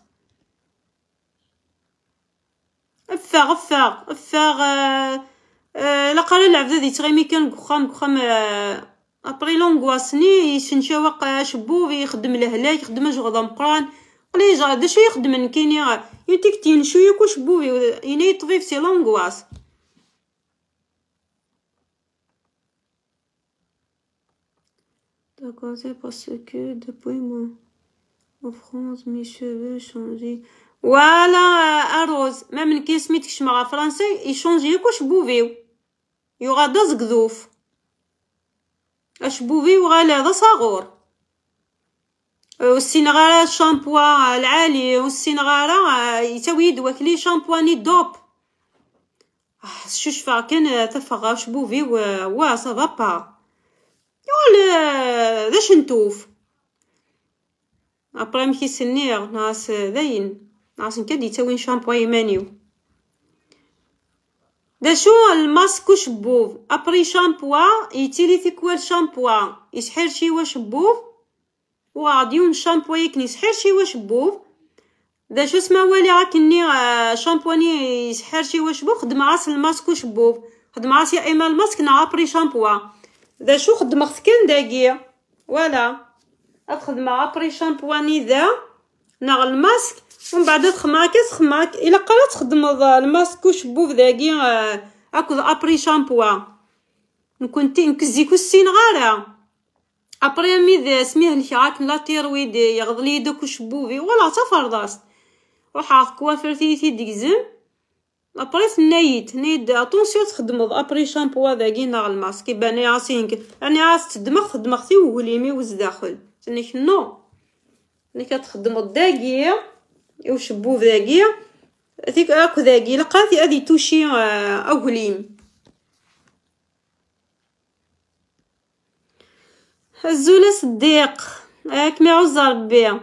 افاغ افاغ افاغ آه، آه، لا قال العبد ذي تغيمي كان كخام قخام آه، ابري لونغواس ني يشنشاوق شبوب يخدم الهلاك يخدم جغض مقران قلي جا دا شو يخدمن كيني يتكتين شو يكوش بوي يني طفيف سي لونغواس D'accord, c'est parce que depuis moi, en France, mes cheveux changés. ولا اروز ما من كي سميتك شمغه فرنسي يشونجي لك شبوبيو يغادا زقذوف اشبوبيو غالا دا صغور والسنغاره الشامبو العالي والسنغاره يتويد وكلي شامبواني دوب الششفه كان تفغا شبوفي و وا سافا با يقول ذا شنتوف ابريم كي سنير ناس داين ناس نكاد يتاوين شامبو يمانيو دا شو الماسك وشبوف ابري شامبو يتيري في كوال شامبو يشحر شي وشبوف شبوف وغادي يكني كنيسحر شي بوف دا شو اسمه والي غاكني آه، شامبواني يسحر شي بوف خدم عاس الماسك وشبوب خدم عاس يا اما الماسك نعابري شامبوا دا شو خدم اختكن داكيا ولا اخدم عابري شامبواني ذا ناغ الماسك ومن بعد تخماك تخماك الا قرات تخدم الماسك وشبوف داكي آه، اكو ابري شامبوا نكون تي نكزيكو السين غاره ابري مي ذا سميه نحراك لا تيرويدي يغضلي دوك شبوبي ولا تفرضاست روح عاد كوافر تي ديزم ابري نيت نيد اتونسيون تخدم ابري شامبو هذا كي نار الماسك يبان ياسينك راني عاس تدمغ خدمختي وز داخل ثاني شنو ملي كتخدم داكي وشبوب داكي هذيك اكو داكي لقاتي هذه توشي اوهليم الزولة صديق ما عز ربي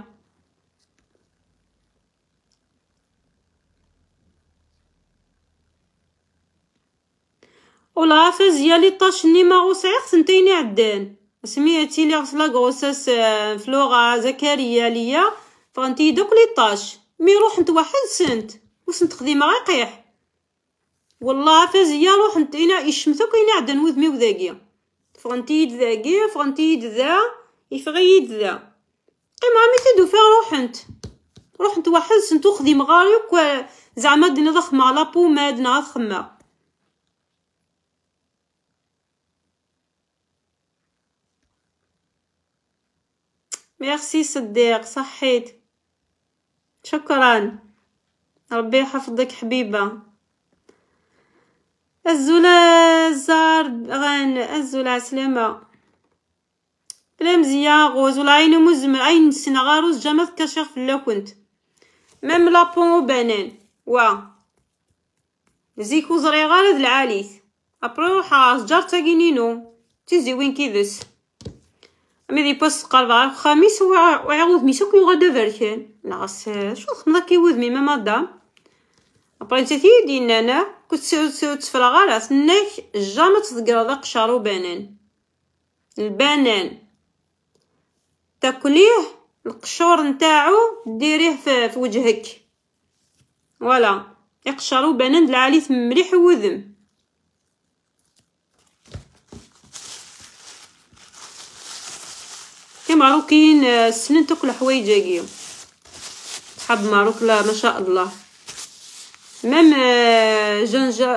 والعافاز ديالي طاشني ما غصعيق سنتين عدان سميتي لي غسلا غوساس آه، فلوغا زكريا ليا فغنتي دوك لي طاش مي روح نت واحد سنت وسنت خديما غيقيح والله فازيا روح نتينا يشمتو كاين عدن وذمي وذاكيه فرنتيد ذاكي فرنتيد ذا يفغيد ذا قيم عمي تدو فيها روحنت روحنت واحد سنتو خدي مغاريك و زعما دنا ضخمة لابو ما دنا خما ميرسي صديق صحيت شكرا ربي يحفظك حبيبه الزولا الزار غان الزولا سلامة بلا مزيا غوز ولا عين مزمل عين سنة غاروز جامات كاشيغ فلا كنت مام لابون وبنان وا زيكو زريغار هاد العاليت ابري روحا سجار تيزي وين كيدس امي دي بوست قربا خميس وعاود ميسوك يغدا فاركان ناقص شو خمضا كيوذ ميما مادام بريتي تيدي نانا كنت سوت تفرغ على سنك جامع تذكر ذاك شارو بانان البانان تاكليه القشور نتاعو ديريه في, في وجهك فوالا يقشرو بانان العالي مليح وذم كي معروكين سنن تاكل حوايج هاكيا حب معروك لا ما شاء الله ميم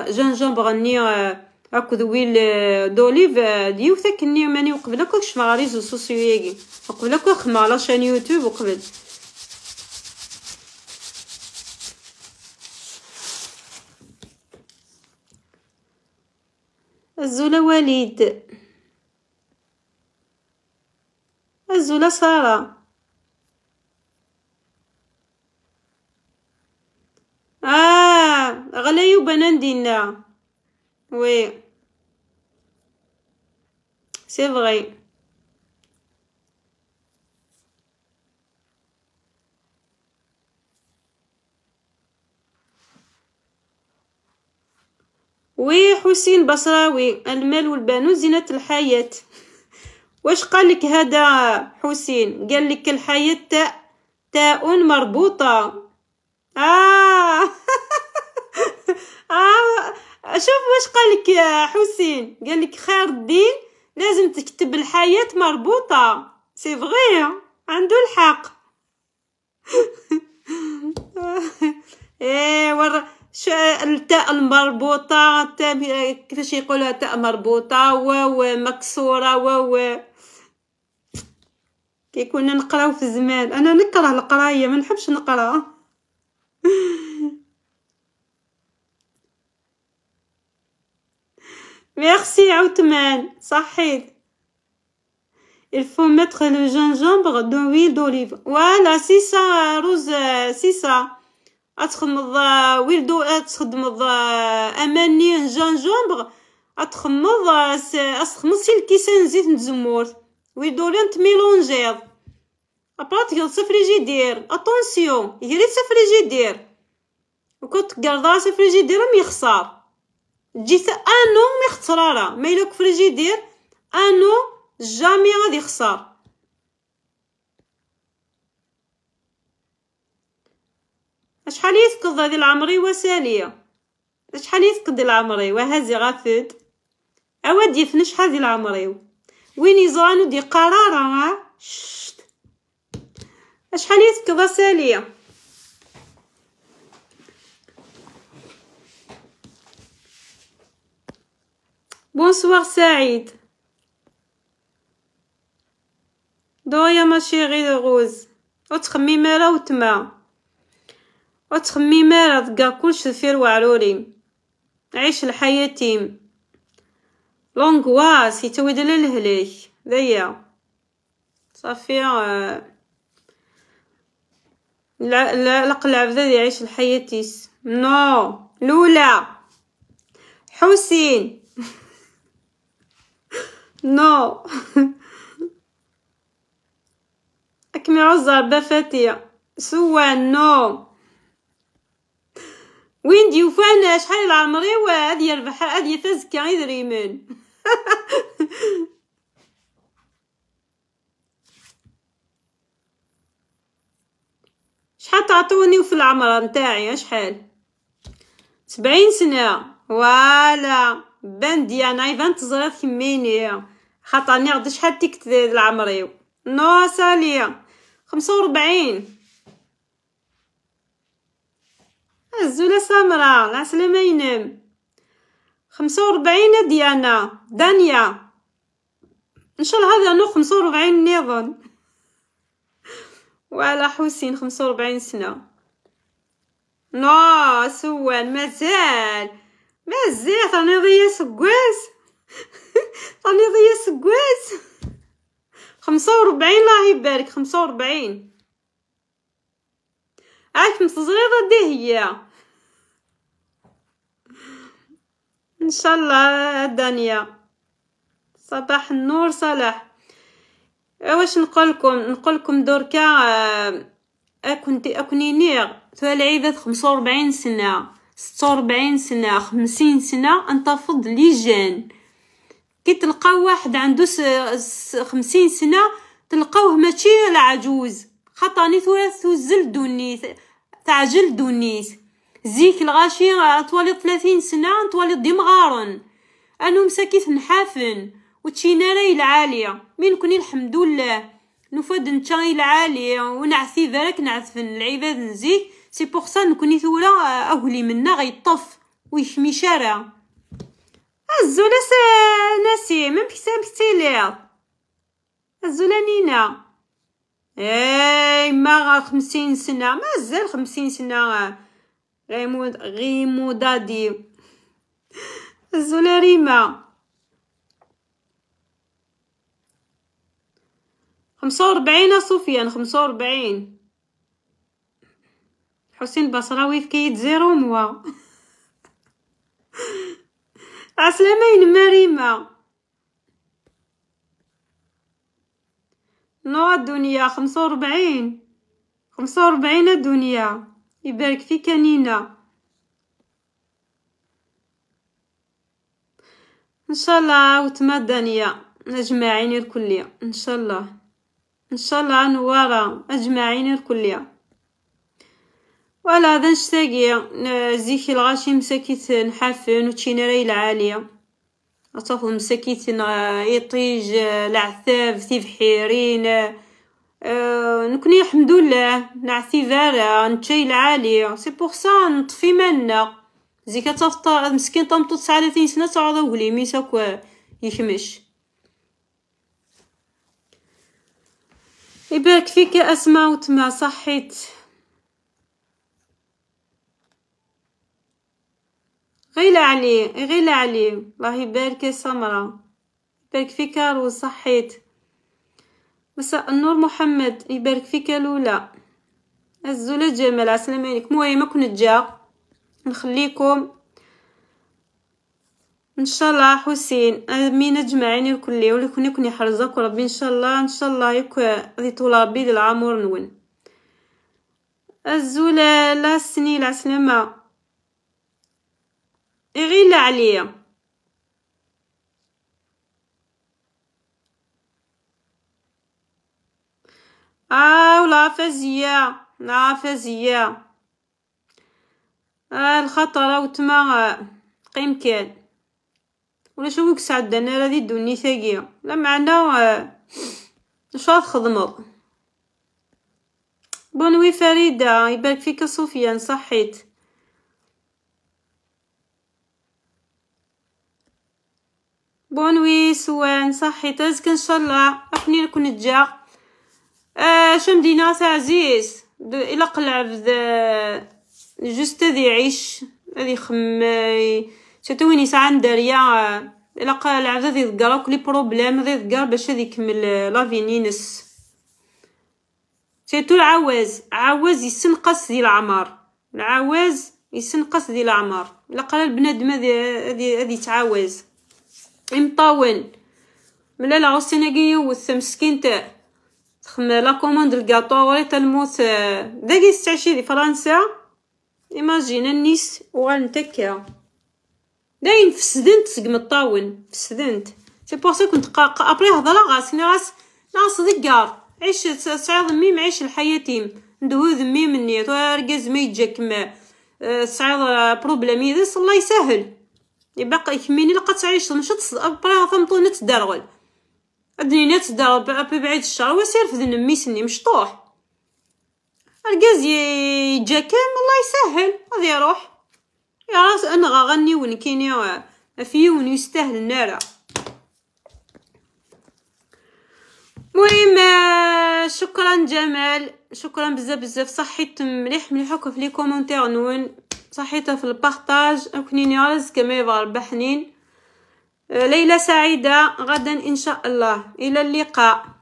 جنجبر ني اكو ويل دوليف ديوثك ني ماني وقبل هكا كشما ريزو سوسيويكي وقبل هكا خما على شان يوتيوب وقبل الزولة وليد الزولة سارة آه غلايو بنان دينا وي سي فغي وي حسين بصراوي المال والبنون زينة الحياة [laughs] واش قالك هذا حسين قالك الحياة تاء مربوطة آه آه. [laughs] آه، شوف واش قالك يا حسين قالك خير الدين لازم تكتب الحياة مربوطة سي فغي عنده الحق [laughs] ايه ور التاء المربوطة التاء كيفاش يقولوها تاء مربوطة واو مكسورة واو كي كنا نقراو في الزمان انا نكره القرايه ما نحبش نقرا [laughs] Merci Outman, صحيت. Il faut mettre le gingembre dans l'huile d'olive. Voilà, c'est ça, Rose, c'est ça. أتخمض ويل دو تخدمض اماني جنجمبر أتخمض أتخمض سي الكيسان زيت الزمور ويل دو لين تميلونجيض ابرا تقدر سفريجيدير اتونسيون يريد سفريجيدير وكنت تقرضها سفريجيدير يخسر جيت انو مختراره ما الا كفر يدير انو جامي غادي يخسر اشحال يفقد هذه العمري وساليه اشحال يفقد العمري وهذه غافد اودي شحال هذه العمري وين يزرانو دي قراره شت اشحال يفقد ساليه بونسوار سعيد دويا ماشي غير غوز وتخمي مالا وتما وتخمي مالا تقا كلش فير وعروري عيش الحياة تيم لونغواس يتود للهلك ذيا صافي لا لا لقلع بدا يعيش الحياة تيس نو لولا حسين نو أكمع الزربة فاتية سوان نو وين ديوفانا شحال العمري واد يربح يفزك يتزكى يدريمن شحال تعطوني في العمر نتاعي شحال سبعين سنة ولا بندي ديانا ايفان تزرات كمينيه خاطرني غدا شحال تيكت العمريو نو ساليه خمسة وربعين الزولة سمرة العسلامة ينام خمسة وربعين ديانا دانيا ان شاء الله هذا نو خمسة وربعين نظن وعلى حسين خمسة وربعين سنة نو سوان مازال مازال راني ضيا سكواس ضيا [laughs] سكواز خمسة وربعين الله يبارك خمسة وربعين عاد خمسة صغيرة دي هي ان شاء الله دانيا صباح النور صلاح واش نقولكم نقولكم دركا نقول اكوني دركا اكنت اكنينيغ خمسة وربعين سنه ستة وربعين سنه خمسين سنه انتفض لي جان كي تلقاو واحد عنده خمسين سنة تلقاوه ماشي العجوز خطاني ثلاث الزل دونيس تعجل دونيس زيك الغاشي طوالي ثلاثين سنة طوالي ديما غارن أنو مساكيت نحافن وتشينا راي العالية مين كوني الحمد لله نفاد نتشاي العالية ونعثي ذلك نعثفن العباد نزيك سي بوغ سا نكوني ثولا أولي آه، منا غيطف ويشمي شارع الزولة نسيم مبكسام كتيليض الزولة نينا اي ما خمسين سنة مازال خمسين سنة غيمود غيمودادي الزولة ريما خمسة وربعين سفيان خمسة وربعين حسين بصراوي في كيد زيرو موا عسلامين مريمة نوع الدنيا خمسة وربعين خمسة وربعين الدنيا يبارك فيك كنينة ان شاء الله الدنيا اجمعين الكليه ان شاء الله ان شاء الله نواره اجمعين الكليه فوالا هذا نشتاقية زيكي الغاشي مساكيت نحافن راهي العالية أصافو مسكيت يطيج العثاب بحيرين نكوني الحمد لله نعثي فارا نتشاي العالية سي بوغ سا نطفي مالنا زيكا تفطر مسكين طمطو تسعة وثلاثين سنة تعرض وهلي ساكو يكمش يبارك فيك يا أسماء وتما صحيت غيلة عليه غيلة عليه الله يبارك يا سمرة يبارك فيك وصحيت مساء النور محمد يبارك فيك لولا الزولة جمال عسلامة عليكم ما كنت جا نخليكم ان شاء الله حسين امين اجمعين الكل ولكن يكون يحرزك وربي ان شاء الله ان شاء الله يكون ذي طلابي العمر نون الزولة لا سني لا غير لا عليا اه العفازية العفازية اه تما وتما قيم كان ولا شو سعد انا راه دوني ثاقية لا معنا اش آه، راه تخدمض بون وي فريدة يبارك فيك صوفيا صحيت بونوي سوان صحي تزك ان شاء الله احني نكون تجا آه شمدينا ساعة عزيز الى قلع بذا جست هذي عيش هذي خمي شتويني ساعة داريا الى قلع ذي ذكرا لي بروبلام ذي ذكرا باش هذي يكمل لافين ينس شتو العواز عواز يسنقص ديال العمر العواز يسنقص ديال العمر الى قلع البنادم هذي هذي تعاوز امطاون ملا العوسيناكي يوث مسكين تاع تخم لا كوموند الكاطو غوري تلموت آه، داكي ستعشي دي فرنسا ايماجين نيس وغال نتكا داين فسدنت سقم الطاون فسدنت سي بوغ سو كنت قاقا ابري هضره غاسني راس ناس ذكار عيش سعيد ميم عيش الحياتيم ندهو ذمي مني تو ارقز ما يتجاكم سعيد بروبليم يدس الله يسهل يبقى يكميني لقى تعيش مشات برا فمطو نتدرغل ادني نتدرغل ابي بعيد الشر وسير في ذن ميسني مشطوح الكاز يجا كام الله يسهل غادي يروح يا راس انا غني ونكيني في ون يستاهل النار مهم آه، شكرا جمال شكرا بزاف بزاف صحيت مليح مليح في لي كومونتير نون صحيتها في البارطاج وكنيني رزق ما يضرب آه، ليلة سعيدة غدا إن شاء الله إلى اللقاء